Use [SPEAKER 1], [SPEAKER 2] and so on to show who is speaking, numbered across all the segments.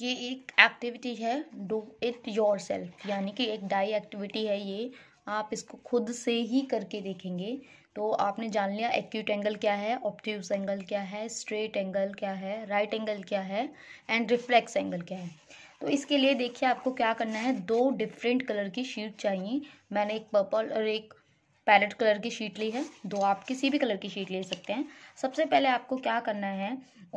[SPEAKER 1] ये एक एक्टिविटी है डू इट योर सेल्फ यानी कि एक डाई एक्टिविटी है ये आप इसको खुद से ही करके देखेंगे तो आपने जान लिया एक्यूट एंगल क्या है ऑप्टिव एंगल क्या है स्ट्रेट एंगल क्या है राइट एंगल क्या है एंड रिफ्लेक्स एंगल क्या है तो इसके लिए देखिए आपको क्या करना है दो डिफरेंट कलर की शीट चाहिए मैंने एक पर्पल और एक पैलेट कलर की शीट ली है दो आप किसी भी कलर की शीट ले सकते हैं सबसे पहले आपको क्या करना है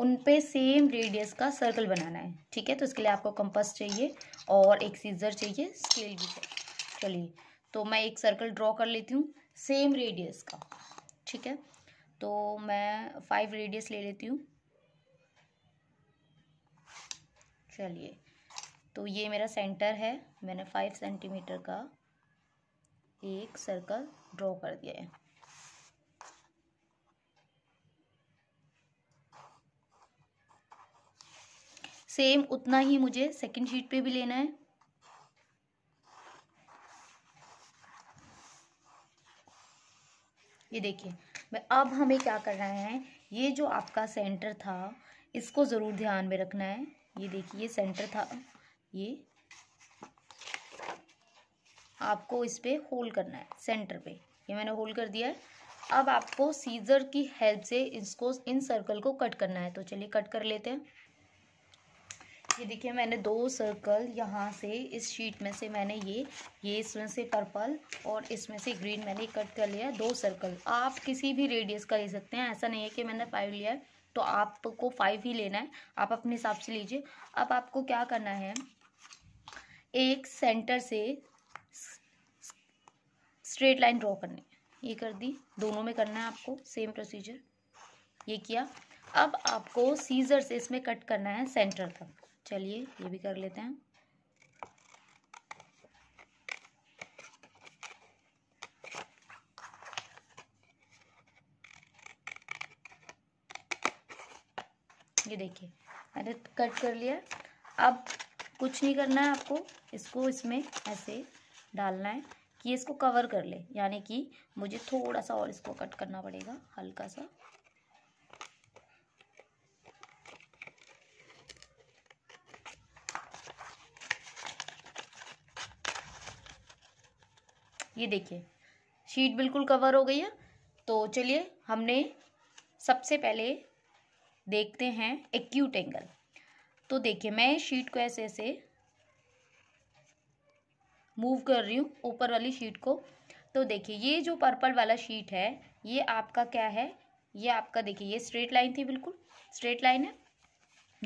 [SPEAKER 1] उन पे सेम रेडियस का सर्कल बनाना है ठीक है तो इसके लिए आपको कंपस चाहिए और एक सीजर चाहिए स्केल भी चाहिए चलिए तो मैं एक सर्कल ड्रॉ कर लेती हूँ सेम रेडियस का ठीक है तो मैं फाइव रेडियस ले लेती हूँ चलिए तो ये मेरा सेंटर है मैंने फाइव सेंटीमीटर का एक सर्कल ड्रॉ कर दिया है सेम उतना ही मुझे सेकंड शीट पे भी लेना है ये देखिए मैं अब हमें क्या कर रहे हैं ये जो आपका सेंटर था इसको ज़रूर ध्यान में रखना है ये देखिए ये सेंटर था ये आपको इस पर होल करना है सेंटर पे ये मैंने होल कर दिया है अब आपको सीजर की हेल्प से इसको इन सर्कल को कट करना है तो चलिए कट कर लेते हैं ये देखिए मैंने दो सर्कल यहाँ से इस शीट में से मैंने ये ये इसमें से पर्पल और इसमें से ग्रीन मैंने कट कर लिया है दो सर्कल आप किसी भी रेडियस का ले सकते हैं ऐसा नहीं है कि मैंने फाइव लिया है तो आपको फाइव ही लेना है आप अपने हिसाब से लीजिए अब आपको क्या करना है एक सेंटर से स्ट्रेट लाइन ड्रॉ करनी है ये कर दी दोनों में करना है आपको सेम प्रोसीजर ये किया अब आपको सीजर से इसमें कट करना है सेंटर तक चलिए ये भी कर लेते हैं ये देखिए मैंने कट कर लिया अब कुछ नहीं करना है आपको इसको इसमें ऐसे डालना है कि इसको कवर कर ले यानी कि मुझे थोड़ा सा और इसको कट करना पड़ेगा हल्का सा ये देखिए शीट बिल्कुल कवर हो गई है तो चलिए हमने सबसे पहले देखते हैं एक्यूट एंगल तो देखिए मैं शीट को ऐसे ऐसे मूव कर रही हूँ ऊपर वाली शीट को तो देखिए ये जो पर्पल वाला शीट है ये आपका क्या है ये आपका देखिए ये स्ट्रेट लाइन थी बिल्कुल स्ट्रेट लाइन है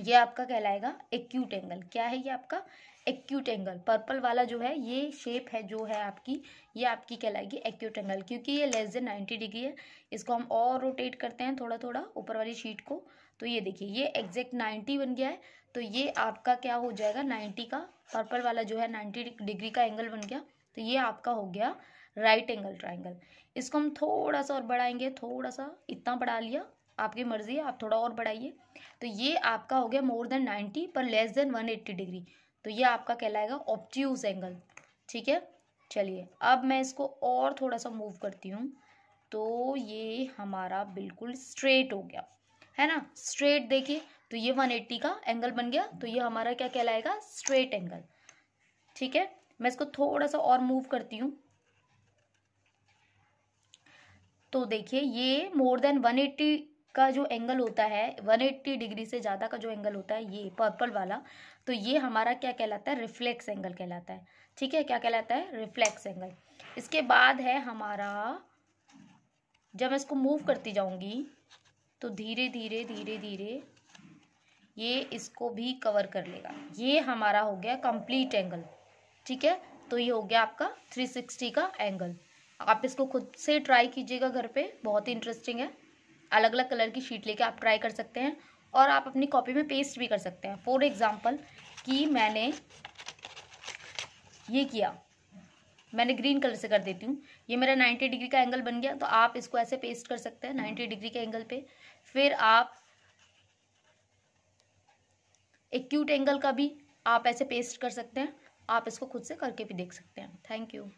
[SPEAKER 1] ये आपका कहलाएगा एक्यूट एंगल क्या है ये आपका एक्यूट एंगल पर्पल वाला जो है ये शेप है जो है आपकी ये आपकी कहलाएगी एक्यूट एंगल क्योंकि ये लेस देन नाइन्टी डिग्री है इसको हम और रोटेट करते हैं थोड़ा थोड़ा ऊपर वाली शीट को तो ये देखिए ये एग्जैक्ट नाइन्टी बन गया है तो ये आपका क्या हो जाएगा नाइन्टी का पर्पल वाला जो है नाइन्टी डिग्री का एंगल बन गया तो ये आपका हो गया राइट एंगल ट्राइंगल इसको हम थोड़ा सा और बढ़ाएंगे थोड़ा सा इतना बढ़ा लिया आपकी मर्ज़ी है आप थोड़ा और बढ़ाइए तो ये आपका हो गया मोर देन नाइन्टी पर less than one eighty degree तो ये आपका कहलाएगा ऑप्टिज एंगल ठीक है चलिए अब मैं इसको और थोड़ा सा मूव करती हूँ तो ये हमारा बिल्कुल स्ट्रेट हो गया है ना स्ट्रेट देखिए तो ये वन एट्टी का एंगल बन गया तो ये हमारा क्या कहलाएगा स्ट्रेट एंगल ठीक है मैं इसको थोड़ा सा और मूव करती हूँ तो देखिए ये मोर देन वन एट्टी का जो एंगल होता है 180 डिग्री से ज़्यादा का जो एंगल होता है ये पर्पल वाला तो ये हमारा क्या कहलाता है रिफ्लेक्स एंगल कहलाता है ठीक है क्या कहलाता है रिफ्लेक्स एंगल इसके बाद है हमारा जब मैं इसको मूव करती जाऊंगी तो धीरे धीरे धीरे धीरे ये इसको भी कवर कर लेगा ये हमारा हो गया कंप्लीट एंगल ठीक है तो ये हो गया आपका 360 का एंगल आप इसको खुद से ट्राई कीजिएगा घर पे बहुत ही इंटरेस्टिंग है अलग अलग कलर की शीट लेके आप ट्राई कर सकते हैं और आप अपनी कॉपी में पेस्ट भी कर सकते हैं फॉर एग्ज़ाम्पल कि मैंने ये किया मैंने ग्रीन कलर से कर देती हूँ ये मेरा 90 डिग्री का एंगल बन गया तो आप इसको ऐसे पेस्ट कर सकते हैं 90 डिग्री के एंगल पे फिर आप एक्यूट एंगल का भी आप ऐसे पेस्ट कर सकते हैं आप इसको खुद से करके भी देख सकते हैं थैंक यू